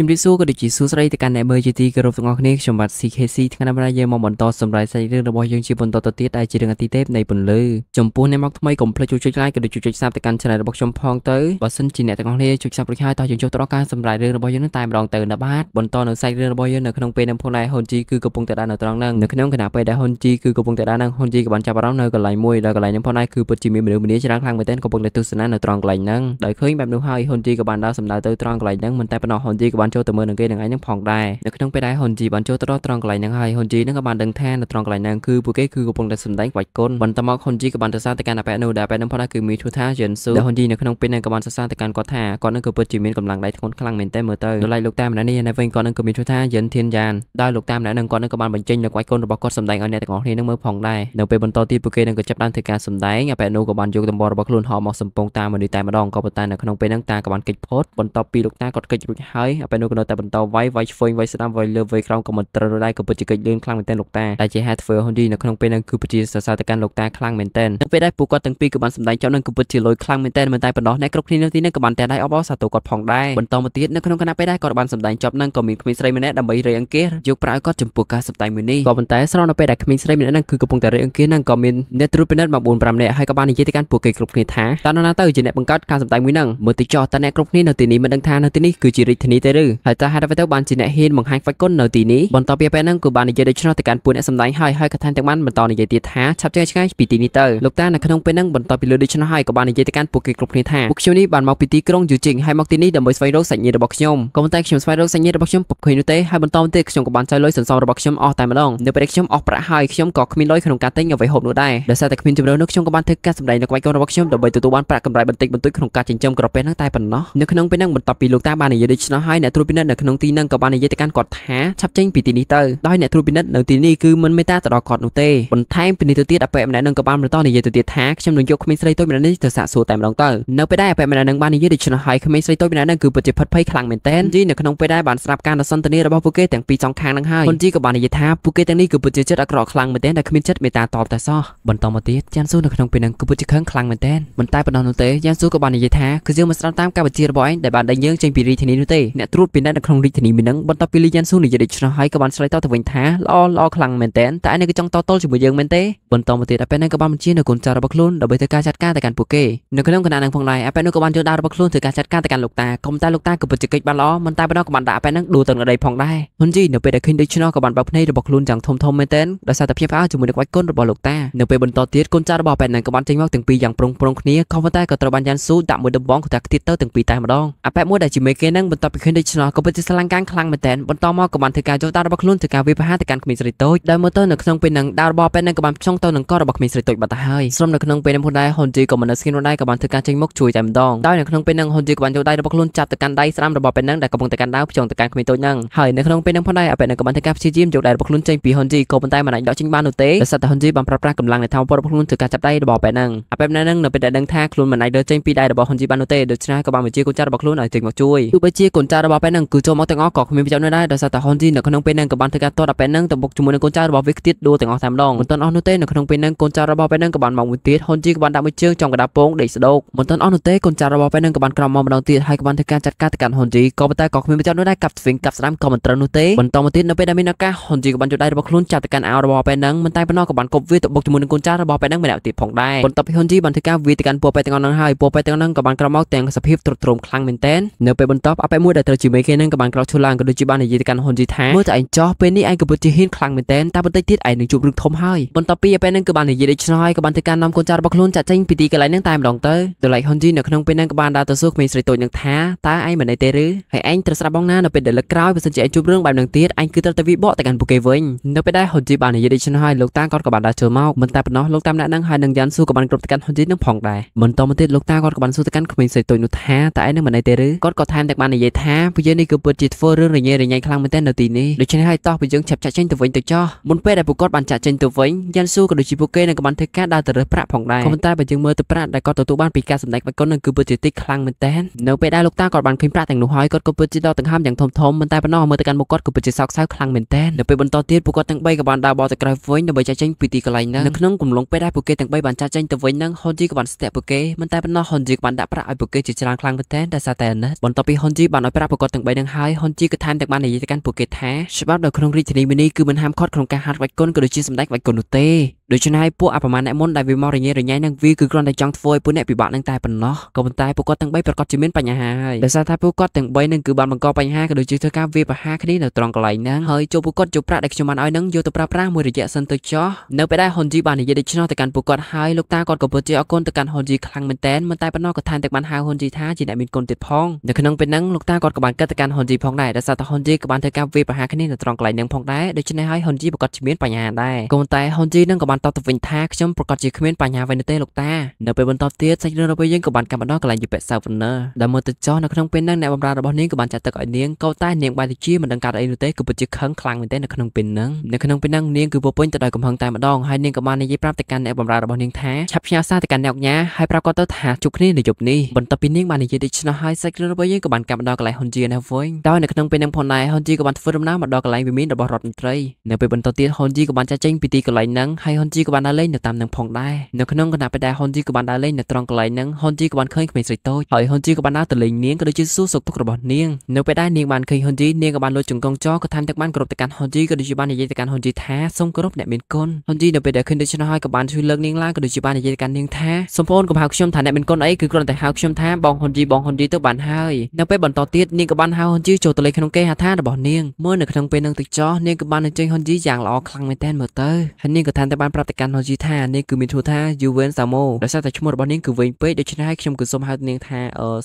ជំរាបសួរក៏ដូចជាសួស្តីទៅកាន់អ្នកមើលជាទីគោរពទាំងអស់គ្នាខ្ញុំបាទ CKC ថ្ងៃនេះបានយើងមកបន្តសម្រាប់សាច់រឿងរបស់យើងជាបន្តទៅទៀតដែលជារឿងអតីតនៃពន្លឺចំពោះអ្នកមកថ្មីកុំភ្លេចជួយចុច like ក៏ដូចជាចុច Subscribe ទៅកាន់ Channel របស់ខ្ញុំផងទៅបើសិនជាអ្នកទាំងអស់គ្នាជួយ Subscribe រួចហើយតោះយើងចូលទៅដល់ការសម្រាប់រឿងរបស់យើងនឹងតែម្ដងទៅណាបាទបន្តនៅសាច់រឿងរបស់យើងនៅក្នុងពេលនឹងផងដែរហ៊ុនជីគឺកំពុងតែដើរនៅត្រង់ហ្នឹងនៅក្នុងគណៈពេលដែលហ៊ុនជីគឺកំពុងតែដើរហ្នឹងហ៊ុនជីក៏បានចាប់អារម្មណ៍នៅកន្លែងមួយដែលកន្លែងហ្នឹងផងដែរគឺពិតជាមានមនុស្សម្នាច្រើនខ្លាំងមែនទែនកំពុងតែទស្សនានៅត្រង់កន្លែងហ្នឹងដោយឃើញបែបនោះហើយហ៊ុនជីក៏បានដើរសម្ដៅទៅត្រង់កន្លែងហ្នឹងមិនតែប៉ុណ្ណោះហ៊ុនជីក៏បានបានចូលទៅមើលនឹងគេនឹងឯងនឹងផងដែរនៅក្នុងពេលដែលហ៊ុនជីបានចូលទៅដល់ត្រង់កន្លែងហ្នឹងហើយហ៊ុនជីនឹងក៏បានដឹងថានៅត្រង់កន្លែងហ្នឹងគឺពួកគេគឺកំពុងតែសម្ដែងខ្វាច់គុណបន្តមកហ៊ុនជីក៏បានទៅសារទៅកាន់អាប៉ែនោះដែលអាប៉ែនោះផងដែរគឺមីឈូថាជិនស៊ូដែលហ៊ុនជីនៅក្នុងពេលហ្នឹងក៏បានសរសើរទៅកាន់គាត់ថាគាត់នឹងក៏ពិតជាមានកម្លាំងដៃធ្ងន់ខ្លាំងមែនទេមើលទៅដល់ឡៃលោកតាម្នាក់នេះនៅវិញគាត់នឹងក៏មានឈ្មោះថាយិនធានយ៉ានដែលលោកតាម្នាក់នឹងគាត់នឹងក៏បានបញ្ចេញនៅខ្វាច់គុណរបស់គាត់សម្ដែងឲ្យអ្នកទាំងអស់គ្នានឹងមើលផងដែរនៅពេលបន្តទៀតពួកគេនឹងក៏ចាប់បានធ្វើការសម្ដែងអាប៉ែនោះក៏បានយកតំបន់របស់ខ្លួនហោមកសំពងតាមមនុស្សតែម្ដងក៏ប៉ុន្តែនៅក្នុងពេលហ្នឹងតាក៏បានកិច្ចផុតបន្ទាប់ពីលោកតាគាត់កិច្ចរួចហើយអាប៉ែពេលនោះក៏នៅតែបន្តវាយវាយឆ្វេងវាយស្ដាំវាយលើវាយក្រោមក៏មិនត្រូវដែរក៏ពិតជាកិច្ចលឿនខ្លាំងមែនទែនលោកតាដែលជាហេតុធ្វើហ៊ុនឌីនៅក្នុងពេលហ្នឹងគឺប្រជាសរសើរទៅកាន់លោកតាខ្លាំងមែនទែននៅពេលដែលពួកគាត់ទាំងពីរក៏បានសម្ដែងចប់នឹងក៏ពិតជាលុយខ្លាំងមែនទែនមិនតែប៉ុណ្ណោះអ្នកគ្រប់គ្នានៅទីនេះក៏បានតែដៃអបអរសាទរគាត់ផងដែរបន្តមកទៀតនៅក្នុងគណៈពេលដែរគាត់បានសម្ដែងចប់នឹងក៏មានក្មេងស្រីម្នាក់ដើម្បីរៃអង្គាសយកប្រាក់គាត់ចំពោះការសម្ដែងមួយនេះក៏ប៉ុន្តែស្រោនៅពេលដែលក្មេងស្រីម្នាក់ហ្នឹងគឺកំពុងតែរៃអង្គាសហ្នឹងក៏មានអ្នកត្រួតពិនិត្យមក4 5នាក់ហើយក៏បាននិយាយទៅកាន់ពួកគេគ្រប់គ្នាថាតើនរណាទៅជាអ្នកបង្កើតការសម្ដែងមួយហ្នឹងមើលទៅចោះតើអ្នកគ្រប់គ្នានៅទីនេះមិនដឹងថានៅទីនេះគឺជារាជធានីទេឬហើយតើហេតុអ្វីទៅបានជាអ្នកហ៊ានបង្ហាញខ្វាច់គុណនៅទីនេះបន្តពីពេលហ្នឹងក៏បាននិយាយដូច្នោះទៅកាន់ពួកអ្នកសម្ដែងហើយហើយក៏ថែមទាំងបានបន្តនិយាយទៀតថាឆាប់ចេញឆ្ងាយពីទីនេះទៅលោកតានៅក្នុងពេលហ្នឹងបន្តពីលើដូច្នោះហើយក៏បាននិយាយទៅកាន់ពួកគេគ្រប់គ្នាថាពួកខ្ញុំនេះបានមកពីទីក្រុងយូជីងហើយមកទីនេះដើម្បីស្វែងរកសាច់ញាតិរបស់ខ្ញុំក៏ប៉ុន្តែខ្ញុំស្វែងរកសាច់ញាតិរបស់ខ្ញុំពុំឃើញនោះទេហើយបន្តទៀតខ្ញុំក៏បានចោលលុយសន្សំរបស់ខ្ញុំអស់តែម្ដងនៅពេលខ្ញុំអស់ប្រាក់ហើយខ្ញុំក៏គ្មានលុយក្នុងការទិញអ្វីហូបនោះដែរដោយសារតែគ្មានជំរឿននោះខ្ញុំក៏បានធ្វើការសម្ដែងនៅក្បាច់កូនរបស់ខ្ញុំដើម្បីទទួលបានប្រាក់កម្រៃបន្តិចបន្តួចក្នុងការចិញ្ចឹមក្រពះហ្នឹងតែប៉ុណ្ណោះនៅក្នុងពេលហ្នឹងបន្តពីលោកតាបាននិយាយដូច្នោះហើយអ្នកត្រួតពិនិត្យនៅក្នុងទីនឹងក៏បាននិយាយទៅកាន់គាត់ថាឆាប់ចេញពីទីនេះទៅដោយអ្នកត្រួតពិនិត្យនៅទីនេះគឺមិនមេត្តាទៅដល់គាត់នោះទេបន្ថែមពីនេះទៅទៀតអប៉ែម្នាក់នឹងក៏បានបន្តនិយាយទៅទៀតថាខ្ញុំនឹងយកក្មេងស្រីតូចម្នាក់នេះទៅសាកសួរតែម្ដងទៅនៅពេលដែលអប៉ែម្នាក់នឹងបាននិយាយដូច្នោះហើយក្មេងស្រីតូចម្នាក់នឹងគឺពិតជាផិតភ័យខ្លាំងមែនទែនជីនៅក្នុងពេលដែលបានស្ដាប់ការសន្ទនារបស់ពួកគេទាំងពីរចុងខាងនឹងហើយហ៊ុនជីក៏បាននិយាយថាពួកគេទាំងនេះគឺពិតជាចិត្តអាក្រក់ខ្លាំងមែនទែនដែលគ្មានចិត្តមេត្តាតបតែសោះបន្តមកទៀតចាន់ស៊ូនៅក្នុងពេលនឹងគឺពិតជាខឹងខ្លាំងមែនទែនមិនតែប៉ុណ្ណោះនោះទេចាន់ស៊ូក៏បាននិយាយថាគឺយើងមិនស្ដាប់តាមការបញ្ជារបស់ឯងដែលបានដេញយើងចេញពីរាជធានីនោះទេអ្នកត្រួតពិនិត្យនៅក្នុងរាជធានីមីនឹងបន្ទាប់ពីលីយ៉ាន់ស៊ូនិយាយដូច្នោះហើយក៏បានឆ្លើយតបទៅវិញថាល្អល្អខ្លាំងមែនទែនតែឯនេះក៏ចង់តតល់ជាមួយយើងមែនទេបន្តមកទៀតអប៉ែនឹងក៏បានបញ្ជានៅកូនចៅរបស់ខ្លួនដើម្បីធ្វើការចាត់ការទៅកាន់ពួកគេនៅក្នុងគណៈនឹងផងដែរអប៉ែនឹងក៏បានយល់ដាល់របស់ខ្លួនធ្វើការចាត់ការទៅកាន់លោកតាក៏តែលោកតាក៏ពិតជាកិច្ចបានល្អមិនតែប៉ុណ្ណោះក៏បានដាក់អប៉ែនឹងដួលទៅនៅដីផងដែរហ៊ុនជីនៅពេលដែលឃើញដូច្នោះក៏បានបើកភ្នែករបស់ខ្លួនយ៉ាងធំធំមែនទែនដោយសារតែភាពផ្អើលជាមួយនឹងក្បាច់គុណរបស់លោកតានៅពេលបន្តទៀតកូនចៅរបស់អប៉ែនឹងក៏បានចេញមកទាំងពីរយ៉ាងប្រុងប្រុងគ្នាក៏ប៉ុន្តែក៏ត្រូវបានយ៉ាន់ស៊ូដាក់មួយដំបងក៏តែខ្ទៀតទៅទាំងពីរតែម្ដងអប៉ែមួយដែលជាមេគេនឹងបន្តពីឃើញដូឆ្នោះក៏ពិតជាស្រឡាញ់ការខ្លាំងមែនទែនបន្តមកក៏បានធ្វើការចូលតាមរបស់ខ្លួនធ្វើការវាប្រហារទៅកាន់ក្មេងស្រីតូចដែលមើលទៅនៅក្នុងពេលនឹងដាល់បោះពេលនឹងក៏បានផ្ចង់ទៅនឹងករបស់ក្មេងស្រីតូចបាត់ទៅហើយស្រុំនៅក្នុងពេលនឹងផងដែរហ៊ុនជីក៏មិននៅស្គីនដែរក៏បានធ្វើការចេញមុខជួយតែម្ដងដោយនៅក្នុងពេលនឹងហ៊ុនជីក៏បានចូលដៃរបស់ខ្លួនចាប់ទៅកាន់ដៃស្រាមរបស់ពេលនឹងដែលកំពុងតែកាន់ដាវផ្ចង់ទៅកាន់ក្មេងតូចនឹងហើយនៅក្នុងពេលនឹងផងដែរអពេលនឹងក៏បានធ្វើការព្យាយាមយកដៃរបស់ខ្លួនចេញពីហ៊ុនជីក៏ប៉ុន្តែមិនអាចដកចេញបាននោះទេដោយសារតែហ៊ុនជីបានប្រើប្រាស់កម្លាំងនៃធម៌របស់ខ្លួនធ្វើការចាប់ដៃរបស់ពេលនឹងអពេលនឹងនៅពេលដែលដឹងថាខ្លួនមិនអាចដកចេញពីដៃរបស់ហ៊ុនជីបាននោះទេដូច្នេះក៏បានបញ្ជាកូនចៅរបស់ខ្លួនឲ្យចេញមកជួយទោះបីជាកូនចៅរបស់ដល់ពេលហ្នឹងគឺចូលមកទាំងអស់ក៏គ្មានប្រយោជន៍នៅដែរដោយសារតែហ៊ុនស៊ីនៅក្នុងពេលហ្នឹងក៏បានធ្វើការទាត់ដល់ពេលហ្នឹងទៅមុខជាមួយនឹងកូនចៅរបស់វាទៀតដួលទាំងអស់តាមដងមិនទាន់អស់នោះទេនៅក្នុងពេលហ្នឹងកូនចៅរបស់ពេលហ្នឹងក៏បានមកមួយទៀតហ៊ុនស៊ីក៏បានដាក់មួយជើងចំកណ្ដាលពងដេកស្ដោកមិនទាន់អស់នោះទេកូនចៅរបស់ពេលហ្នឹងក៏បានក្រោមមកម្ដងទៀតហើយក៏បានធ្វើការចាត់ការទៅកាន់ហ៊ុនស៊ីក៏ប៉ុន្តែក៏គ្មានប្រយោជន៍នោះដែរកាប់ស្វៀងកាប់ស្ដាំក៏មិនត្រូវនោះទេបន្តមកទៀតនៅពេលដែលមានឱកាសហ៊ុនស៊ីក៏បានជួយដៃរបស់ខ្លួនចាត់ទៅកាន់អាវរបស់ពេលហ្នឹងមិនតែប៉ុណ្ណោះក៏បានគប់វាទៅបុកជាមួយនឹងកូនចៅរបស់ពេលហ្នឹងម្នាក់ទៀតផងដែរបន្ទាប់ពីហ៊ុនស៊ីបានធ្វើការវាទៅកាន់ពួកពេលទាំងអស់ហ្នឹងហើយពួកពេលទាំងអស់ហ្នឹងក៏បានក្រោមមកទាំងសភាពទ្រុឌទ្រោមខ្លាំងមែនទែននៅពេលបន្ទាប់អបែមួយដែលត្រូវជាមួយគេនឹងក៏បានក្រោកឈរឡើងក៏ដូចជាបាននិយាយទៅកាន់ហ៊ុនជីថាមើលតែឯងចោះពេលនេះឯងក៏ពិតជាហ៊ានខ្លាំងមែនតើតែបន្តិចទៀតឯងនឹងជួបរឿងធំហើយបន្ទាប់ពីពេលហ្នឹងក៏បាននិយាយដូច្នោះហើយក៏បានធ្វើការនាំកូនចៅរបស់ខ្លួនចាក់ចេញពីទីកន្លែងហ្នឹងតែម្ដងទៅដោយឡែកហ៊ុនជីនៅក្នុងពេលហ្នឹងក៏បានដើរទៅសួរក្មេងស្រីតូចនឹងថាតើឯងមិនអីទេឬហើយឯងត្រូវស្រាប់បងណានៅពេលដែលលើកក្រោយបើសិនជាឯងជួបរឿងបែបហ្នឹងទៀតឯងគឺត្រូវតែវិបកទៅកាន់ពួកគេវិញនៅពេលដែលហ៊ុនជីបាននិយាយដូច្នោះហើយលោកតាគាត់ក៏បានដើរចូលមកមិនតែប៉ុណ្ណោះលោកតាមអ្នកហ្នឹងហើយនឹងយ៉ាងស៊ូក៏បានគ្រប់ទៅកាន់ហ៊ុនជីនឹងផងដែរបន្តមកទៀតលោកតាគាត់ក៏បានសួរទៅកាន់ក្មេងស្រីតូចនោះថាតើឯងនឹងមិនអីទេឬគាត់ក៏ថែមទាំងបាននិយាយថាពួកយើងនេះគឺពិតជាធ្វើរឿងរញ៉េរញ៉ៃខ្លាំងមែនទែននៅទីនេះដូច្នេះហើយតោះពួកយើងឆាប់ចាក់ចេញទៅវិញទៅចោះមុនពេលដែលពួកគាត់បានចាក់ចេញទៅវិញយ៉ាន់ស៊ូក៏ដូចជាពួកគេនៅកបានធ្វើការដើរទៅរើសប្រាក់ផងដែរក៏ប៉ុន្តែបើយើងមើលទៅប្រាក់ដែលគាត់ទទួលបានពីការសម្ដែងវាយកុននឹងគឺពិតជាតិចខ្លាំងមែនទែននៅពេលដែលលោកតាគាត់បានឃើញប្រាក់ទាំងនោះហើយគាត់ក៏ពិតជាដកដង្ហើមយ៉ាងធំធំប៉ុន្តែប៉ុណ្ណោះមើលទៅកាន់មុខគាត់ក៏ពិតជាសោកសៅខ្លាំងមែនទែននៅពេលបន្តទៀតពួកគាត់ទាំង3ក៏បានដើរបោះទៅក្រៅវិញដើម្បីចាក់ចេញពីទីកន្លែងហ្នឹងនៅក្នុងកំឡុងពេលដែលពួកគេទាំង3បានចាក់ចេញទៅវិញហ្នឹងហ៊ុនជីក៏បានស្ទាក់ពួកគេមិនតែប៉ុណ្ណោះហ៊ុនជីក៏បានដាក់ប្រាក់ឲ្យពួកគេជាច្រើនខ្លាំងមែនទែនតែសារតែអាណិតបន្ទាប់ពីហ៊ុនជីបានឲ្យប្រាក់ពួកគាត់គាត់ទាំង3នឹងហើយហ៊ុនជីក៏ថែមទាំងបាននិយាយទៅកាន់ពួកគេថាច្បាប់នៅក្នុងរាជធានីមីនីគឺមិនហាមឃាត់ក្នុងការហាត់វាច់គុណក៏ដូចជាសម្ដែងវាច់គុណនោះទេដូច្នេះពួកអបមាអ្នកមុនដែលវាមករញ៉េរញ៉ៃនឹងវាគឺគ្រាន់តែចង់ធ្វើឲ្យពួកអ្នកពិបាកនឹងតែប៉ុណ្ណោះក៏ប៉ុន្តែពួកគាត់ទាំង3ប្រកាសជាមានបញ្ហាហើយដោយសារតែពួកគាត់ទាំង3នឹងគឺបានបង្កបញ្ហាក៏ដូចជាធ្វើការវាប្រហារគ្នានៅត្រង់កន្លែងហ្នឹងហើយចូលពួកគាត់យកប្រាក់ដែលខ្ញុំបានឲ្យនឹងយកទៅប្រើប្រាស់មួយរយៈសិនទៅចោះនៅពេលដែលហ៊ុនជីបាននិយាយដូច្នោះទៅកាន់ពួកគាត់ហើយលោកតាគាត់ក៏ពិតជាអរគុណទៅកាន់ហ៊ុនជីខ្លាំងមែនតែនមិនតែប៉ុណ្ណោះក៏ថែមទាំងបានហៅហ៊ុនជីថាជាអ្នកមានគុណទៀតផងនៅក្នុងពេលហ្នឹងលោកតាគាត់ក៏បានកាត់ទៅកាន់ហ៊ុនជីផងដែរដោយសារតែហ៊ុនជីក៏បានធ្វើការវាប្រហារគ្នានៅត្រង់កន្លែងហ្នឹងផងដែរដូច្នេះហើយហ៊ុនជីប្រកាសជាមានបញ្ហាដែរក៏ប៉ុន្តែហ៊ុនជីនឹងក៏បានបានតបទៅវិញថាខ្ញុំប្រកាសជាគ្មានបញ្ហាអ្វីនោះទេលោកតានៅពេលបន្តទៀតសាច់រឿងរបស់យើងក៏បានកាប់បណ្ដោះកន្លែងជាពាក់សាវណ្ណើដែលមើលទៅចោះនៅក្នុងពេលហ្នឹងអ្នកបម្រើរបស់នាងក៏បានចាត់ទឹកឲ្យនាងក៏តែនាងបែរទៅជាមិនដឹងកើតអីនោះទេគឺពិតជាខឹងខ្លាំងមែនទេនៅក្នុងពេលហ្នឹងនៅក្នុងពេលហ្នឹងនាងគឺពោពេញទៅដោយកំហឹងតែម្ដងហើយនាងក៏បាននិយាយប្រាប់ទៅកាន់អ្នកបម្រើរបស់នាងថាឆាប់ផ្ញើសារទៅកាន់អ្នកញ៉ាហើយប្រាប់គាត់ទៅថាជួបគ្នានៅយប់នេះបន្ទាប់ពីនាងបាននិយាយដូច្នោះហើយសាច់រឿងរបស់យើងក៏បានកាប់បណ្ដោះកន្លែងហ៊ុនជានៅវិញដោយនៅក្នុងពេលហ្នឹងផងដែរហ៊ុនជាក៏បានធ្វើដំណើរមកដល់កន្លែងវិមានរបស់រដ្ឋមន្ត្រីនៅពេលបន្តទៀតហ៊ុនជាក៏បានចាត់ចែងពីទីកន្លែងហ្នឹងហើយហ៊ុនជីក៏បានដើរលេងនៅតាមនឹងផងដែរនៅក្នុងគណៈពេលដែលហ៊ុនជីក៏បានដើរលេងនៅត្រង់កន្លែងហ្នឹងហ៊ុនជីក៏បានឃើញក្មេងស្រីតូចហើយហ៊ុនជីក៏បានដើរទៅលេងនាងក៏ដូចជាសួរសុខទុក្ខរបស់នាងនៅពេលដែលនាងបានឃើញហ៊ុនជីនាងក៏បានលួចចង្គង់ចោក៏ថែមទាំងបានគោរពទៅកាន់ហ៊ុនជីក៏ដូចជាបាននិយាយទៅកាន់ហ៊ុនជីថាសូមគោរពអ្នកមានគុណហ៊ុនជីនៅពេលដែលឃើញដូច្នោះហើយក៏បានជួយលើកនាងឡើងក៏ដូចជាបាននិយាយទៅកាន់នាងថាសូមបងអូនកុំហៅខ្ញុំថាអ្នកមានគុណអីគឺគ្រាន់តែហៅខ្ញុំថាបងហ៊ុនជីបងហ៊ុនជីទៅបានហើយនៅពេលបន្តទៀតនាងក៏បានហៅហ៊ុនជីចូលទៅលេងក្នុងគេហដ្ឋានរបស់នាងមើលនៅក្នុងពេលនឹងទឹកចោះនាងក៏បានអញ្ជើញហ៊ុនជីយ៉ាងល្អខ្លាំងមែនទែនមើលទៅហើយនាងក៏ថែមទាំងបានប្រាប់ទៅកាន់ Noji ថានាងគឺមានឈ្មោះថា Yuven Samo ដោយសារតែឈ្មោះរបស់នាងគឺវែងពេកដូច្នេះហើយខ្ញុំក៏សូមហៅនាងថា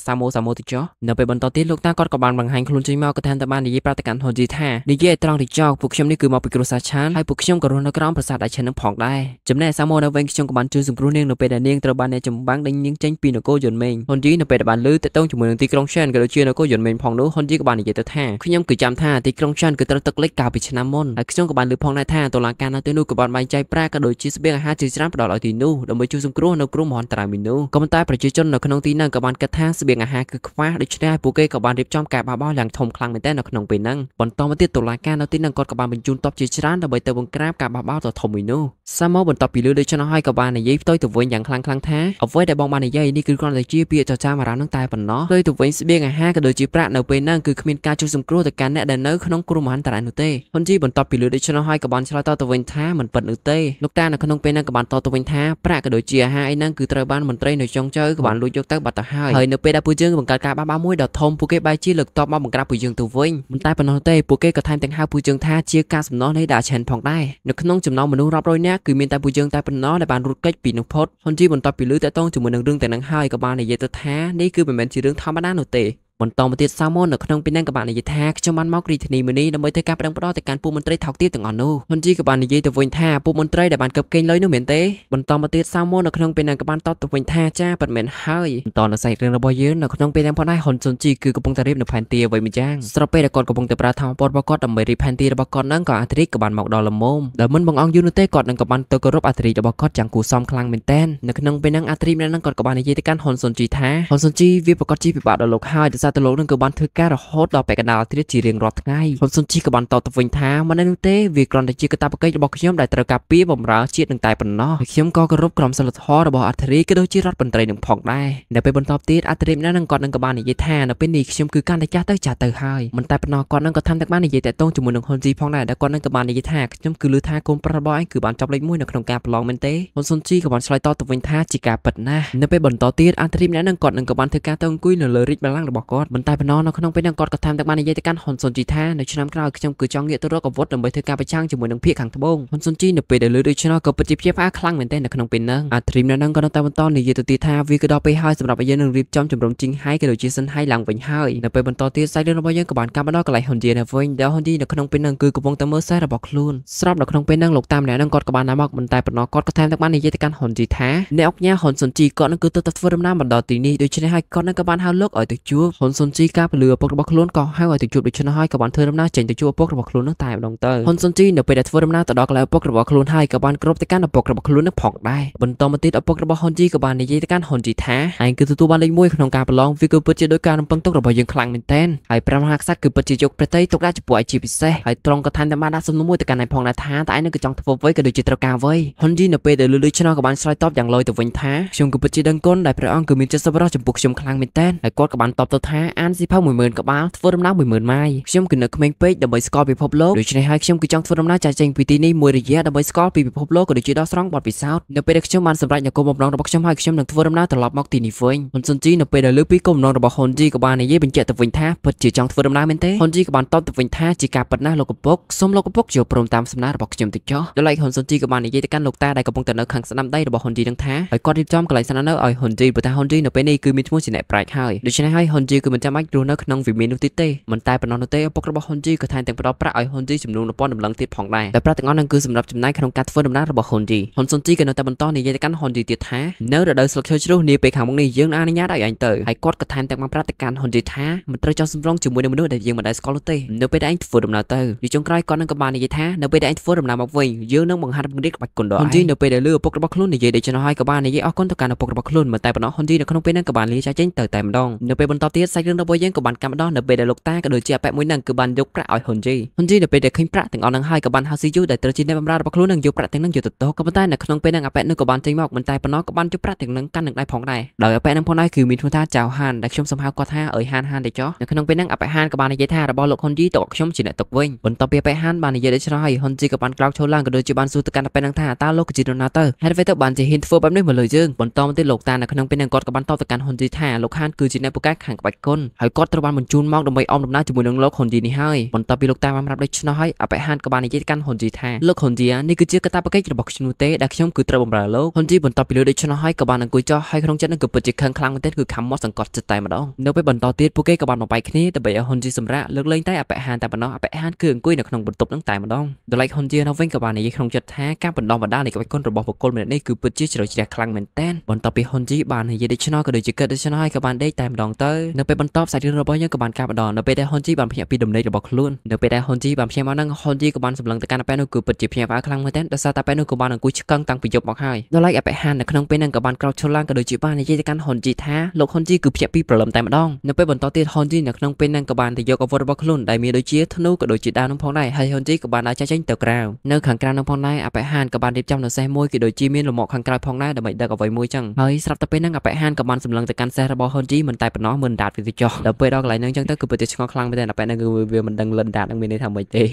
Samo Samo ទៅចុះនៅពេលបន្តទៀតលោកតាគាត់ក៏បាន បង្ហាញខ្លួនចេញមកក៏ថាតែបាននិយាយប្រាប់ទៅកាន់ Noji ថានិយាយឲ្យត្រង់ទៅចោលពួកខ្ញុំនេះគឺមកពីគ្រួសារឆានហើយពួកខ្ញុំក៏រស់នៅក្រោមប្រាសាទអាឈិននឹងផងដែរចំណែក Samo នៅវិញខ្ញុំក៏បានជួយសង្គ្រោះនាងនៅពេលដែលនាងត្រូវបានអ្នកចម្បាំងដេញនាងចេញពីនគរយន់មេង Noji នៅពេលដែលបានលើទៅតងជាមួយនឹងទីក្រុងឆានក៏ដូចជានគរយន់មេងផងនោះ Noji ក៏បាននិយាយទៅថាខ្ញុំគឺចាំថាទីក្រុងឆានគឺត្រូវទឹកលិចកាលពីឆ្នាំមុនហើយខ្ញុំក៏បានលើផងដែរថាតុលាការនៅទីនោះក៏បានបែងចែកប្រាក៏ដូចជាស្បៀងអាហារជាច្រើនផ្ដល់ឲ្យទីនោះដើម្បីជួយសង្គ្រោះនៅគ្រោះមហន្តរាយមួយនោះក៏ប៉ុន្តែប្រជាជននៅក្នុងទីនោះក៏បានគិតថាស្បៀងអាហារគឺខ្វះដូច្នេះពួកគេក៏បានរៀបចំការបះបោះយ៉ាងធំខ្លាំងមែនទែននៅក្នុងពេលហ្នឹងបន្តមកទៀតតុលាការនៅទីនោះក៏បានបញ្ជូនតបជាច្រើនដើម្បីទៅបង្ក្រាបការបះបោរដ៏ធំមួយនោះសាម៉ូបន្តពីលើដូច្នោះហើយក៏បាននិយាយផ្ទុយទៅវិញយ៉ាងខ្លាំងខ្លាំងថាអ្វីដែលបងបាននិយាយនេះគឺគ្រាន់តែជាពាក្យចចាមអារ៉ានឹងតែប៉ុណ្ណោះផ្ទុយទៅវិញស្បៀងអាហារក៏ដូចជាប្រាក់នៅពេលហ្នឹងគឺគ្មានការជួយសង្គ្រោះទៅកាន់អ្នកដែលនៅក្នុងគ្រោះមហន្តរាយនោះទេហ៊ុនជីបន្តពីលើដូច្នោះហើយក៏បានឆ្លើយតបទៅវិញថាមិនពិតនោះទេលោកតានៅក្នុងពេលហ្នឹងក៏បានតតទៅវិញថាប្រាក់ក៏ដូចជាអាហារអីហ្នឹងគឺត្រូវបានមន្ត្រីនៅចុងជើក៏បានលួចយកទៅបាត់ទៅហើយហើយនៅពេលដែលពួកយើងបង្កើតការបះបោរមួយដ៏ធំពួកគេបែរជាលើកតបមកបង្ក្រាបពួកយើងទៅវិញមិនតែប៉ុណ្ណោះទេពួកគេក៏ថែមទាំងហៅពួកយើងថាជាការសំណោះនៃដាឆេនផងដែរនៅក្នុងចំណោមមនុស្សរាប់រយនាក់គឺមានតែពួកយើងតែប៉ុណ្ណោះដែលបានរត់គេចពីនោះផុតហ៊ុនជីបន្តពីលឺតតងជាមួយនឹងរឿងទាំងហ្នឹងហើយក៏បាននិយាយទៅថានេះគឺមិនមែនជារឿងធម្មតានោះទេបន្តមកទៀតសាម៉ុននៅក្នុងពីនឹងក៏បាននិយាយថាខ្ញុំបានមករាជធានីមួយនេះដើម្បីធ្វើការប្តឹងផ្តល់ទៅកាន់ពួកមន្ត្រីថោកទាបទាំងអស់នោះហ៊ុនជីក៏បាននិយាយទៅវិញថាពួកមន្ត្រីដែលបានកើបកេងលុយនោះមែនទេបន្តមកទៀតសាម៉ុននៅក្នុងពីនឹងក៏បានតបទៅវិញថាចាប៉ិតមែនហើយបន្តនៅសាច់រឿងរបស់យើងនៅក្នុងពីនឹងផងដែរហ៊ុនស៊ុនជីគឺកំពុងតែរៀបនៅផែនទីអ្វីមួយយ៉ាងស្របពេលដែលគាត់កំពុងតែប្រើថាមពលរបស់គាត់ដើម្បីរៀបផែនទីរបស់គាត់នឹងក៏អាធិរិកក៏បានមកដល់លមុំដែលមិនបងអង្គយូរនោះទេគាត់នឹងក៏បានទៅគោរពអាធិរិករបស់គាត់យ៉ាងគួរសមខ្លាំងមែនទែននៅក្នុងពេលហ្នឹងអាធិរិកនឹងគាត់ក៏បាននិយាយទៅកាន់ហ៊ុនស៊ុនជីថាហ៊ុនស៊ុនជីវាប្រកាសជីពិបាកដល់លោកហើយដោយសារតលោកនឹងក៏បានធ្វើការរហូតដល់ពាក់កណ្ដាលអាធ្រាត្រជារៀងរាល់ថ្ងៃហ៊ុនស៊ុនជីក៏បានតបទៅវិញថាមិនដឹងទេវាគ្រាន់តែជាកាតព្វកិច្ចរបស់ខ្ញុំដែលត្រូវការពីបំរើជាតិនឹងតែប៉ុណ្ណោះខ្ញុំក៏គោរពក្រមសីលធម៌របស់អាធ្រាត្រក៏ដូចជារដ្ឋមន្ត្រីនឹងផងដែរនៅពេលបន្តទៀតអាធ្រាត្រនឹងគាត់នឹងក៏បាននិយាយថានៅពេលនេះខ្ញុំគឺកាន់តែចាស់ទៅចាស់ទៅហើយមិនតែប៉ុណ្ណោះគាត់នឹងក៏ថាំតែបាននិយាយតាក់ទងជាមួយនឹងហ៊ុនជីផងដែរដែលគាត់នឹងក៏បាននិយាយថាខ្ញុំគឺលឺថាកូនប្រុសរបស់ឯងគឺបានចាប់លេខ1នៅក្នុងការប្រឡងមែនទេហ៊ុនស៊ុនជីក៏បានឆ្លើយតបទៅវិញថាជាការពិតណាស់នៅពេលបន្តទៀតអាធ្រាត្រនឹងគាត់នឹងក៏បានធ្វើការទៅអង្គុយនៅលើរីកបល្ល័ង្ករបស់គាត់មិនតែប៉ុណ្ណោះនៅក្នុងពេលនឹងគាត់ក៏តាមទាំងបាននិយាយទៅកាន់ហ៊ុនសុនជីថានៅឆ្នាំក្រោយខ្ញុំគឺចង់ងាកទៅរកអាវុធដើម្បីធ្វើការប្រឆាំងជាមួយនឹងភៀកខាងត្បូងហ៊ុនសុនជីនៅពេលដែលលើដូច្នោះក៏ពិតជាព្យាបាលខ្លាំងមែនទែននៅក្នុងពេលហ្នឹងអាទ្រីមនៅហ្នឹងក៏នៅតែបន្តនិយាយទៅទៀតថាវាគឺដល់ពេលហើយសម្រាប់យើងនឹងរៀបចំជំរំជីងហៃក៏ដូចជាសិនហៃឡើងវិញហើយនៅពេលបន្តទៀតសាច់រឿងរបស់យើងក៏បានកាប់មកដល់កន្លែងហ៊ុនឌីនៅវិញដែលហ៊ុនឌីនៅក្នុងពេលហ្នឹងគឺកំពុងតែមើលសេះរបស់ខ្លួនស្រាប់នៅក្នុងពេលហ្នឹងលោកតាមអ្នកហ្នឹងគាត់ក៏បានណាមកមិនតែប៉ុណ្ណោះគាត់ក៏ថែមទាំងបាននិយាយទៅកាន់ហ៊ុនជីថាអ្នកអង្គញាហ៊ុនសុនជីគាត់នឹងគឺទៅទៅធ្វើដំណើរមកដល់ទីនេះដូច្នេះហើយគាត់នឹងក៏បានហៅលោកឲ្យទៅជួបហ៊ុនស៊ុនជីការពលឺឪពុករបស់ខ្លួនក៏ហៅឲ្យទៅជួបដូច្នោះហើយក៏បានធ្វើដំណើរចេញទៅជួបឪពុករបស់ខ្លួននោះតែម្ដងទៅហ៊ុនស៊ុនជីនៅពេលដែលធ្វើដំណើរទៅដល់កន្លែងឪពុករបស់ខ្លួនហើយក៏បានគ្រប់ទៅកាន់ឪពុករបស់ខ្លួននោះផងដែរបន្តមកទៀតឪពុករបស់ហ៊ុនជីក៏បាននិយាយទៅកាន់ហ៊ុនជីថាឯងគឺទទួលបានលេខ1ក្នុងការប្រឡងវាគឺពិតជាដោយការរំពឹងទុករបស់យើងខ្លាំងមែនទែនហើយព្រះមហាក្សត្រគឺពិតជាយកប្រតិទុកដាក់ចំពោះអាជីវពិសេសហើយត្រង់ក៏ថែមទាំងបានដាក់សំណួរមួយទៅកាន់ឯងផងដែរថាតើឯងនឹងក៏ចង់ធ្វើអ្វីក៏ដូចជាត្រូវការអ្វីហ៊ុនជីនៅពេលដែលលឺដូច្នោះក៏បានឆ្លើយតបយ៉ាងឡយទៅវិញថាខ្ញុំគឺពិតជាដឹងគុណដែលព្រះអង្គគឺមានចិត្តសប្បុរសចំពោះខ្ញុំខ្លាំងមែនទែនហើយគាត់ក៏បានតបទៅថាថាអានសៀវភៅ10000ក្បាលធ្វើដំណើរ10000ម៉ាយខ្ញុំគឺនៅក្មេងពេកដើម្បីស្គាល់ពិភពលោកដូច្នេះហើយខ្ញុំគឺចង់ធ្វើដំណើរចាកចេញពីទីនេះមួយរយៈដើម្បីស្គាល់ពីពិភពលោកក៏ដូចជាដោះស្រាយបទពិសោធន៍នៅពេលដែលខ្ញុំបានសម្រេចនូវគោលបំណងរបស់ខ្ញុំហើយខ្ញុំនឹងធ្វើដំណើរត្រឡប់មកទីនេះវិញហ៊ុនស៊ុនជីនៅពេលដែលលើកពីគោលបំណងរបស់ហ៊ុនជីក៏បាននិយាយបញ្ជាក់ទៅវិញថាពិតជាចង់ធ្វើដំណើរមែនទេហ៊ុនជីក៏បានតបទៅវិញថាជាការប៉ັດណាស់លោកកពុកសូមលោកកពុកចូលព្រមតាមសំណើរបស់ខ្ញុំទៅចុះដល់ឡែកហ៊ុនស៊ុនជីក៏បាននិយាយទៅកាន់លោកតាដែលកំពុងតែនៅខាងស្ដាំដៃរបស់ហ៊ុនជីនឹងថាឲ្យគាត់រៀបចំកន្លែងស្នាក់នៅឲ្យហ៊ុនជីព្រោះថាហ៊ុនជីនៅពេលនេះគឺមានឈ្មោះជាអ្នកប្រាជ្ញហើយដូច្នេះហើយហ៊ុនជីក៏មិនចាំបាច់រស់នៅក្នុងវិមាននោះទៀតទេមិនតែប៉ុណ្ណោះនោះទេឪពុករបស់ហ៊ុនជីក៏ថែមទាំងផ្ដល់ប្រាក់ឲ្យហ៊ុនជីចំនួន1000តម្លឹងទៀតផងដែរដែលប្រាក់ទាំងអស់នឹងគឺសម្រាប់ចំណាយក្នុងការធ្វើដំណើររបស់ហ៊ុនជីហ៊ុនសុនជីក៏នៅតែបន្តនិយាយទៅកាន់ហ៊ុនជីទៀតថានៅរដូវស្លឹកឈើជ្រុះនាពេលខាងមុខនេះយើងអនុញ្ញាតឲ្យឯងទៅហើយគាត់ក៏ថែមទាំងបានប្រាប់ទៅកាន់ហ៊ុនជីថាមិនត្រូវចោះសម្រងជាមួយនឹងមនុស្សដែលយើងមិនដែលស្គាល់នោះទេនៅពេលដែលឯងធ្វើដំណើរទៅយូរចុងក្រោយគាត់នឹងក៏បាននិយាយថានៅពេលដែលឯងធ្វើដំណើរមកវិញយើងនឹងបង្ហាត់បង្រៀនក្បាច់គុនដរហ៊ុនជីនៅពេលដែលលើឪពុករបស់ខ្លួននិយាយដូច្នោះហើយក៏បាននិយាយអរគុណទៅកាន់ឪពុករបស់ខ្លួនមិនតែប៉ុណ្ណោះហ៊ុនជីនៅក្នុងពេលហ្នឹងក៏បានលាចាចេញទៅតែម្ដងនៅពេលបន្តទៀតសាច់រឿងរបស់យើងក៏បានកម្មដោះនៅពេលដែលលោកតាក៏ដូចជាអប៉ែមួយនឹងគឺបានយកប្រាក់ឲ្យហ៊ុនជីហ៊ុនជីនៅពេលដែលឃើញប្រាក់ទាំងអស់នឹងហើយក៏បានហៅស៊ីយូដែលត្រូវជាអ្នកបម្រើរបស់ខ្លួននឹងយកប្រាក់ទាំងនឹងយកទៅទោសក៏ប៉ុន្តែនៅក្នុងពេលនឹងអប៉ែនោះក៏បានចេញមកមិនតែប៉ុណ្ណោះក៏បានយកប្រាក់ទាំងនឹងកាន់នឹងដៃផងដែរដោយអប៉ែនឹងផងដែរគឺមានឈ្មោះថាចៅហានដែលខ្ញុំសំហៅគាត់ថាអើយហានហានទៅចុះនៅក្នុងពេលនឹងអប៉ែហានក៏បាននិយាយថារបស់លោកហ៊ុនជីទៅខ្ញុំជាអ្នកទុកវិញបន្ទាប់ពីអប៉ែហានបាននិយាយដូច្នោះហើយហ៊ុនជីក៏បានក្រោកឈរឡើងក៏ដូចជាបានសួរទៅកាន់អប៉ែនឹងថាតើលោកគឺជានរណាទៅហើយទៅបានជាហ៊ានធ្វើបែបនេះមកលើយើងបន្តមកទៀតលោកតានៅក្នុងពេលនឹងគាត់ក៏បានតបទៅកាន់ហ៊ុនជីថាលោកហានគឺជាអ្នកពូកែខាងក្បាច់គុណហើយគាត់ត្រូវបានបញ្ជូនមកដើម្បីអមដំណើរជាមួយនឹងលោកហ៊ុនឌីនេះហើយបន្ទាប់ពីលោកតា បានប្រាប់ដូច្នោះហើយអបិហានក៏បាននិយាយទៅកាន់ហ៊ុនឌីថាលោកហ៊ុនឌីនេះគឺជាកាតព្វកិច្ចរបស់ខ្ញុំទេដែលខ្ញុំគឺត្រូវបម្រើលោកហ៊ុនឌីបន្ទាប់ពីលើដូច្នោះហើយក៏បានអង្គុយចុះហើយក្នុងចិត្តនឹងក៏ពិតជាខឹងខ្លាំងមែនទែនគឺខំមាត់សង្កត់ចិត្តតែម្ដងនៅពេលបន្តទៀតពួកគេក៏បានបំបែកគ្នាដើម្បីឲ្យហ៊ុនឌីសម្រាកលើកលែងតែអបិហានតែប៉ុណ្ណោះអបិហានគឺអង្គុយនៅក្នុងបន្ទប់នឹងតែម្ដងដល់ឡែកហ៊ុនឌីនៅវិញក៏បាននិយាយក្នុងចិត្តថាការបណ្ដោះបណ្ដាលនៃក្បាច់គុណរបស់បុគ្គលម្នាក់នេះគឺពិតជាជ្រៅជ្រះខ្លាំងមែនទែនបន្ទាប់ពីហ៊ុនឌីបាននិយាយដូច្នោះក៏ដូចជាគិតដូច្នោះហើយក៏បានដេកតែម្ដងទៅនៅពេលពេលបន្ទាប់សាច់រឿងរបស់យើងក៏បានកាប់ម្ដងនៅពេលដែលហ៊ុនជីបានភ្ញាក់ពីដំណេករបស់ខ្លួននៅពេលដែលហ៊ុនជីបានភ្ញាក់មកហ្នឹងហ៊ុនជីក៏បានសម្លឹងទៅកាន់ប៉ែនោះគឺពិតជាភ្ញាក់ផ្អើលខ្លាំងមែនទែនដោយសារតែប៉ែនោះក៏បានអង្គុយឆ្កឹងតាំងពីយប់មកហើយដល់ឡែកអបិហាននៅក្នុងពេលហ្នឹងក៏បានក្រោកឈរឡើងក៏ដូចជាបាននិយាយទៅកាន់ហ៊ុនជីថាលោកហ៊ុនជីគឺភ្ញាក់ពីព្រលឹមតែម្ដងនៅពេលបន្តទៀតហ៊ុនជីនៅក្នុងពេលហ្នឹងក៏បានទៅយកអាវុធរបស់ខ្លួនដែលមានដូចជាធ្នូក៏ដូចជាដាវនឹងផងដែរហើយហ៊ុនជីក៏បានដើរចេញទៅក្រៅនៅខាងក្រៅនឹងផងដែរអបិហានក៏បានរៀបចំនៅសេះមួយគឺដូចជាមានលំមកខាងក្រៅផងដែរដើម្បីដឹកអ្វីមួយចឹងហើយស្រាប់តែពេលហ្នឹងអបិហានក៏បានសម្លឹងទៅកាន់សេះរបស់ហ៊ុនជីមិនតែប៉ុណ្ណោះមិនដាតពីវាចុះដល់ពេលដល់កន្លែងហ្នឹងអញ្ចឹងទៅគឺប្រទេសឆ្ងល់ខ្លាំងមែនតែអាប៉ែហ្នឹងគឺវាមិនដឹងលិនដាតនឹងមានន័យថាម៉េចទេ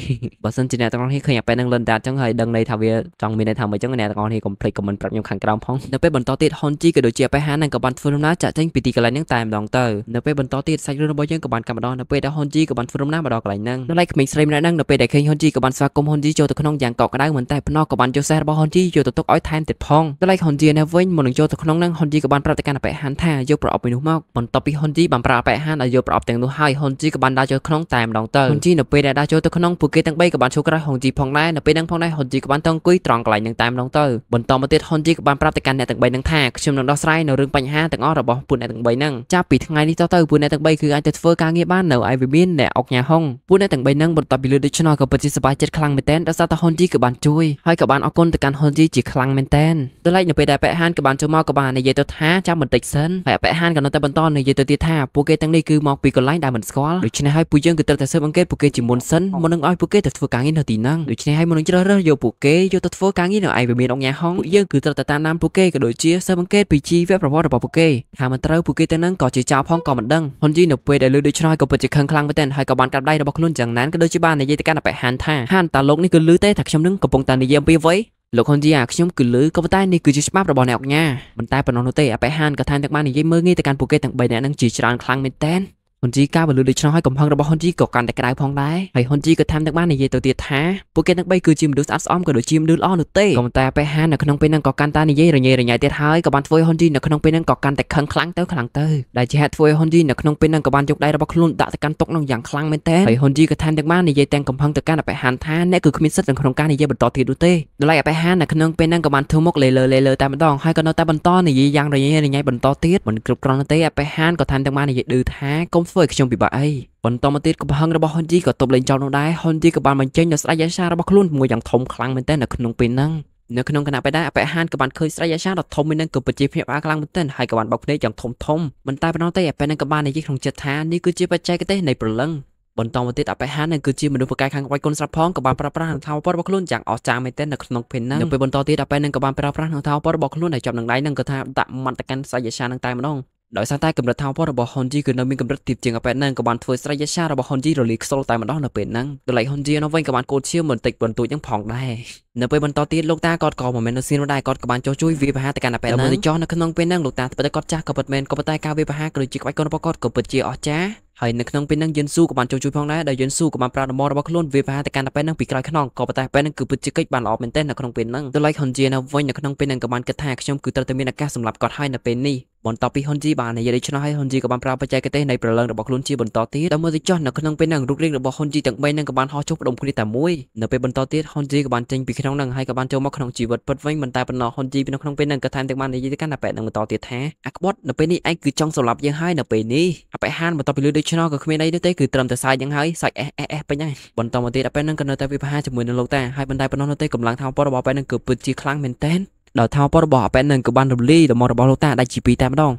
បើសិនជាអ្នកទាំងអស់គ្នាឃើញអាប៉ែហ្នឹងលិនដាតអញ្ចឹងហើយដឹងន័យថាវាចង់មានន័យថាម៉េចអញ្ចឹងអ្នកទាំងអស់គ្នាកុំភ្លេចខមមិនប្រាប់ខ្ញុំខាងក្រោមផងនៅពេលបន្តទៀតហ៊ុនជីក៏ដូចជាប៉ែហាននឹងក៏បានធ្វើដំណើរចាក់ចេញពីទីកន្លែងហ្នឹងតែម្ដងទៅនៅពេលបន្តទៀតសាច់រឿងរបស់យើងក៏បានកាប់ម្ដងនៅពេលដែលហ៊ុនជីក៏បានធ្វើដំណើរមកដល់កន្លែងហ្នឹងនៅឡែកក្មេងស្រីម្នាក់ហ្នឹងនៅពេលដែលឃើញហ៊ុនជីក៏បានស្វាគមន៍ហ៊ុនជីចូលទៅក្នុងយ៉ាងកក់ក្ដៅមិនតែប៉ុណ្ណោះក៏បានយកសេះរបស់ហ៊ុនជីយកទៅទុកឲ្យថែមទៀតផងនៅឡែកហ៊ុនជីនៅវិញមុននឹងចូលទៅក្នុងហ្នឹងហ៊ុនជីក៏បានប្រាប់ទៅកាន់ប៉ែហានថាយកប្រអប់មួយនោះមកបន្ទាប់ពីហ៊ុនជីបានប្រាប់ប៉ែហានឲ្យយល់ប្រអប់ទាំងនោះហើយហ៊ុនជីក៏បានដើរចូលក្នុងតែម្ដងទៅហ៊ុនជីនៅពេលដែលដើរចូលទៅក្នុងពួកគេទាំងបីក៏បានឈូក្រោយហ៊ុនជីផងដែរនៅពេលហ្នឹងផងដែរហ៊ុនជីក៏បានតង្គួយត្រង់កន្លែងនឹងតែម្ដងទៅបន្តមកទៀតហ៊ុនជីក៏បានប្រាប់ទៅកាន់អ្នកទាំងបីនឹងថាខ្ញុំនឹងដោះស្រាយនៅរឿងបញ្ហាទាំងអស់របស់ពួកអ្នកទាំងបីនឹងចាប់ពីថ្ងៃនេះតទៅពួកអ្នកទាំងបីគឺអាចទៅធ្វើការងារបាននៅឯវិមានអ្នកអុកញ៉ាហុងពួកអ្នកទាំងបីនឹងបន្តពីលើដូច្នោះក៏ពិតជាសប្បាយចិត្តខ្លាំងមែនទែនដោយសារតែហ៊ុនជីក៏បានជួយហើយក៏បានអរគុណទៅកាន់ហ៊ុនជីជាខ្លាំងមែនទែនដល់ឡែកនៅពេលដែលប៉ែហានក៏បានចូលមកក៏បាននិយាយទៅថាចាំបន្តិចសិនហើយប៉ែហានក៏នៅតែបន្តនិយាយទៅទៀតថាពពួកគេទាំងនេះគឺមកពីកន្លែងដែលមិនស្គាល់ដូច្នេះហើយពួកយើងគឺត្រូវតែស៊ើបអង្កេតពួកគេជាមុនសិនមុននឹងឲ្យពួកគេទៅធ្វើការងារនៅទីហ្នឹងដូច្នេះហើយមុននឹងជ្រើសរើសយកពួកគេយកទៅធ្វើការងារនៅឯវិមានអង្គញាហុងពួកយើងគឺត្រូវតែតាមដានពួកគេក៏ដូចជាស៊ើបអង្កេតពីជីវប្រវត្តិរបស់ពួកគេថាមិនត្រូវពួកគេទាំងហ្នឹងក៏ជាចោលផងក៏មិនដឹងហ៊ុនជីនៅពេលដែលលើដូច្នោះក៏ពិតជាខឹងខ្លាំងមែនទែនហើយក៏បានកាប់ដៃរបស់ខ្លួនយ៉ាងណានក៏ដូចជាបាននិយាយទៅកាន់អបិហានថាហានតាលោកនេះគឺលឺទេថាខ្ញុំនឹងកំពុងតែនិយាយអំពីអ្វីលោកហ៊ុនជាខ្ញុំគឺលើក៏ប៉ុន្តែនេះគឺជាច្បាប់របស់អ្នកអង្គការមិនតែប៉ុណ្ណោះនោះទេអបិហានក៏ថែមទាំងបាននិយាយមើងងាយទៅកាន់ពួកគេទាំង3នាក់នឹងជាច្រើនខ្លាំងមែនតើហ៊ុនជីការបលូដូច្នោះហើយកំហឹងរបស់ហ៊ុនជីក៏កាន់តែក្តៅផងដែរហើយហ៊ុនជីក៏ថែមទាំងបាននិយាយទៅទៀតថាពួកគេទាំងបីគឺជាមនុស្សស្អាតស្អំក៏ដូចជាមនុស្សល្អនោះទេក៏ប៉ុន្តែបេហាននៅក្នុងពេលហ្នឹងក៏កាន់តែនិយាយរញ៉េរញ៉ៃទៀតហើយក៏បានធ្វើឲ្យហ៊ុនជីនៅក្នុងពេលហ្នឹងក៏កាន់តែខឹងខ្លាំងទៅខ្លាំងទៅដែលជាហេតុធ្វើឲ្យហ៊ុនជីនៅក្នុងពេលហ្នឹងក៏បានយកដៃរបស់ខ្លួនដាក់ទៅកាន់តុកនឹងយ៉ាងខ្លាំងមែនទែនហើយហ៊ុនជីក៏ថែមទាំងបាននិយាយទាំងកំហឹងទៅកាន់អបេហានថាអ្នកគឺគ្មានសិទ្ធិនៅក្នុងការនិយាយបន្តទៀតនោះទេដោយអបេហាននៅក្នុងពេលហ្នឹងក៏បានធូរមុខលេលើលេលើតែម្ដងហើយក៏នៅតែបន្តនិយាយយ៉ាងរញ៉េរញ៉ៃបន្តទៀតមិនគ្រប់គ្រាន់ទេអបេហានក៏ថែមទាំងបាននិយាយឌឺថាកុំធ្វើឲ្យខ្ញុំពិបាកអីបន្តមកទៀតកំហឹងរបស់ហ៊ុនជីក៏ទប់លែងចោលនោះដែរហ៊ុនជីក៏បានបញ្ចេញនៅស្ដេចយ៉ាសារបស់ខ្លួនមួយយ៉ាងធំខ្លាំងមែនទែននៅក្នុងពេលហ្នឹងនៅក្នុងគណៈបេដាអបិហានក៏បានឃើញស្ដេចយ៉ាសាដ៏ធំមួយនឹងក៏ប្រជាភាពអាខ្លាំងមែនទែនហើយក៏បានបោកភ្នែកយ៉ាងធំធំមិនតែប៉ុណ្ណោះទេអបិនឹងក៏បាននិយាយក្នុងចិត្តថានេះគឺជាបច្ចេកទេសនៃប្រលឹងបន្តមកទៀតអបិហាននឹងគឺជាមនុស្សប្រកែកខាងវៃគុណស្រាប់ផងក៏បានប្រើប្រាស់នឹងថាវពតរបស់ខ្លួនយ៉ាងអស្ចារ្យមែនទែននៅក្នុងពេលហ្នឹងនៅពេលបន្តទៀតអបិនឹងក៏បានប្រើប្រាស់នឹងថាវពតរបស់ខ្លួនដែលជាប់នឹងដៃនឹងក៏ថាដាក់មាត់ទៅកាន់ស្ដេចយ៉ាសានឹងតែម្ដងដោយសារតែកម្រិតថោករបស់ Honji គឺនៅមានកម្រិតទាបជាងអប៉ែតហ្នឹងក៏បានធ្វើស្រេចយឆារបស់ Honji រលីខ្សលតែម្ដងនៅពេលហ្នឹងតម្លៃ Honji នោះវិញក៏បានកូតឈាមបន្តិចបន្តួចហ្នឹងផងដែរនៅពេលបន្តទៀតលោកតាគាត់ក៏មិនមែននៅស្ងៀមដែរគាត់ក៏បានចោះជួយវាប្រហារទៅកាន់អប៉ែតហ្នឹងចោះនៅក្នុងពេលហ្នឹងលោកតាពិតតែគាត់ចាស់ក៏ពិតមែនក៏ប៉ុន្តែការវាប្រហារក៏ដូចជាក្បាច់គុណរបស់គាត់ក៏ពិតជាអស្ចារ្យហើយនៅក្នុងពេលហ្នឹងយិនស៊ូក៏បានចូលជួយផងដែរដោយយិនស៊ូក៏បាន ប្រាដំបងរបស់ខ្លួនវាប្រហែលតែកាន់តែពេលហ្នឹងពីក្រោយខ្នងក៏ប៉ុន្តែពេលហ្នឹងគឺពិតជាកិច្ចបានល្អមែនទែននៅក្នុងពេលហ្នឹងទៅឡៃហ៊ុនជានៅវិញនៅក្នុងពេលហ្នឹងក៏បានគិតថាខ្ញុំគឺត្រូវតែមានឱកាសសម្រាប់គាត់ហើយនៅពេលនេះបន្ទាប់ពីហ៊ុនជីបាននិយាយដូច្នោះហើយហ៊ុនជីក៏បានប្រើបច្ចេកទេសនៃប្រឡងរបស់ខ្លួនជាបន្តទៀតដើម្បីទៅចោះនៅក្នុងពេលនឹងរូបរាងរបស់ហ៊ុនជីទាំង3នឹងក៏បានហោះចុះផ្ដុំគ្នាតែមួយនៅពេលបន្តទៀតហ៊ុនជីក៏បានចេញពីក្នុងនឹងហើយក៏បានចូលមកក្នុងជីវិតពិតវិញមិនតែប៉ុណ្ណោះហ៊ុនជីនៅក្នុងពេលនឹងក៏ថែមទាំងបាននិយាយទៅកាន់តែប៉ែនឹងបន្តទៀតថាអាក្បត់នៅពេលនេះឯងគឺចង់សម្លាប់យើងហើយនៅពេលនេះអាប៉ែហានបន្តពីលើដូឆ្នោក៏គ្មានអីទេគឺត្រឹមតែសាច់ហ្នឹងហើយសាច់ SSS ពេញហ្នឹងបន្តមកទៀតអពេលហ្នឹងក៏នៅតែវិបហាជាមួយនឹងលោកតាហើយបន្តែប៉ុណ្ណោះនៅទេកម្លាំងថោពរបស់អពេលហ្នឹងគឺពិតជាខ្លាំងមែនតើដល់ថោពរបស់អពេលហ្នឹងក៏បានរំលាយលំរបស់លោកតាដាច់ជាពីរតែម្ដង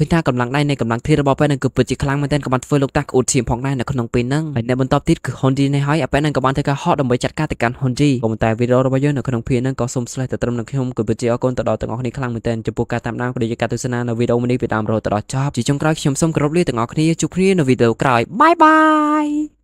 ឃើញថាកម្លាំងដៃនៃកម្លាំងធាតរបស់ប៉ែនឹងគឺពិតជាខ្លាំងមែនទែនក៏បានធ្វើលោកតាក្អួតឈាមផងដែរនៅក្នុងពេលហ្នឹងហើយនៅបន្តទៀតគឺ Honji នេះហើយអាប៉ែនឹងក៏បានធ្វើការហត់ដើម្បីចាត់ការទៅកាន់ Honji ក៏ប៉ុន្តែវីដេអូរបស់យើងនៅក្នុងភាគហ្នឹងក៏សូមស្លេះទៅត្រឹមនឹងខ្ញុំគឺពិតជាអរគុណទៅដល់ទាំងអស់គ្នាខ្លាំងមែនទែនចំពោះការតាមដានក៏ដូចជាការទស្សនានៅវីដេអូនេះពីដើមរហូតដល់ចប់ជាចុងក្រោយខ្ញុំសូមគោរពលាទាំងអស់គ្នាជួបគ្នានៅវីដេអូក្រោយបាយបាយ